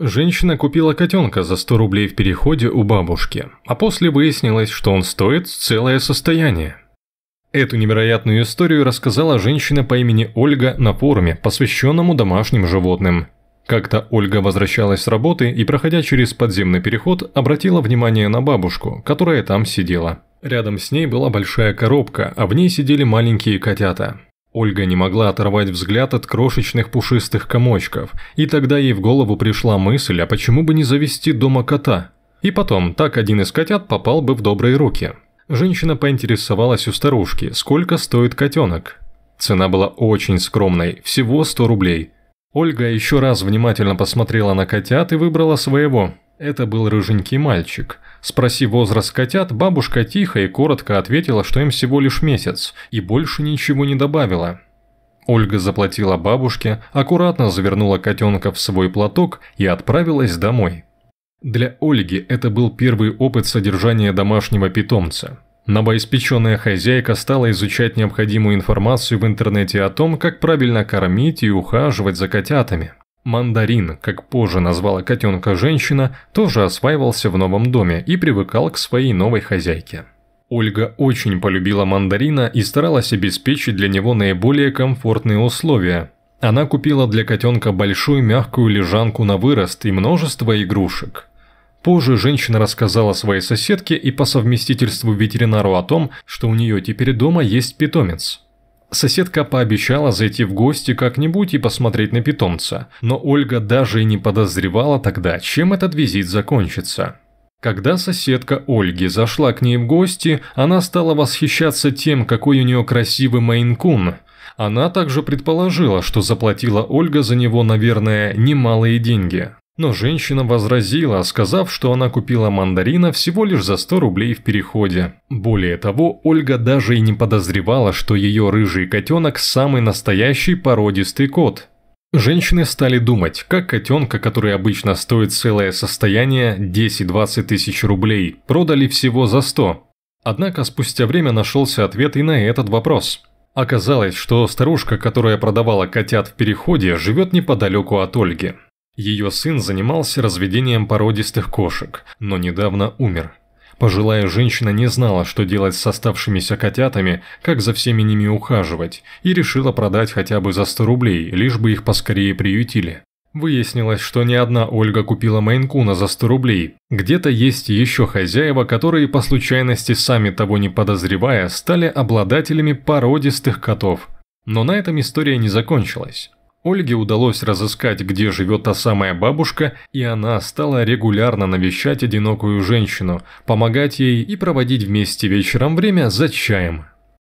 Женщина купила котенка за 100 рублей в переходе у бабушки, а после выяснилось, что он стоит целое состояние. Эту невероятную историю рассказала женщина по имени Ольга на форуме, посвященному домашним животным. Как-то Ольга возвращалась с работы и, проходя через подземный переход, обратила внимание на бабушку, которая там сидела. Рядом с ней была большая коробка, а в ней сидели маленькие котята. Ольга не могла оторвать взгляд от крошечных пушистых комочков, и тогда ей в голову пришла мысль, а почему бы не завести дома кота? И потом, так один из котят попал бы в добрые руки. Женщина поинтересовалась у старушки, сколько стоит котенок. Цена была очень скромной, всего 100 рублей. Ольга еще раз внимательно посмотрела на котят и выбрала своего. Это был рыженький мальчик. Спроси возраст котят, бабушка тихо и коротко ответила, что им всего лишь месяц, и больше ничего не добавила. Ольга заплатила бабушке, аккуратно завернула котенка в свой платок и отправилась домой. Для Ольги это был первый опыт содержания домашнего питомца. Новоиспеченная хозяйка стала изучать необходимую информацию в интернете о том, как правильно кормить и ухаживать за котятами. Мандарин, как позже назвала котенка женщина, тоже осваивался в новом доме и привыкал к своей новой хозяйке. Ольга очень полюбила мандарина и старалась обеспечить для него наиболее комфортные условия. Она купила для котенка большую мягкую лежанку на вырост и множество игрушек. Позже женщина рассказала своей соседке и по совместительству ветеринару о том, что у нее теперь дома есть питомец – Соседка пообещала зайти в гости как-нибудь и посмотреть на питомца, но Ольга даже и не подозревала тогда, чем этот визит закончится. Когда соседка Ольги зашла к ней в гости, она стала восхищаться тем, какой у нее красивый мейн-кун. Она также предположила, что заплатила Ольга за него, наверное, немалые деньги. Но женщина возразила, сказав, что она купила мандарина всего лишь за 100 рублей в переходе. Более того, Ольга даже и не подозревала, что ее рыжий котенок – самый настоящий породистый кот. Женщины стали думать, как котенка, который обычно стоит целое состояние 10-20 тысяч рублей, продали всего за 100. Однако спустя время нашелся ответ и на этот вопрос. Оказалось, что старушка, которая продавала котят в переходе, живет неподалеку от Ольги. Ее сын занимался разведением породистых кошек, но недавно умер. Пожилая женщина не знала, что делать с оставшимися котятами, как за всеми ними ухаживать, и решила продать хотя бы за 100 рублей, лишь бы их поскорее приютили. Выяснилось, что не одна Ольга купила Мейнкуна за 100 рублей. Где-то есть еще хозяева, которые по случайности, сами того не подозревая, стали обладателями породистых котов. Но на этом история не закончилась. Ольге удалось разыскать, где живет та самая бабушка, и она стала регулярно навещать одинокую женщину, помогать ей и проводить вместе вечером время за чаем.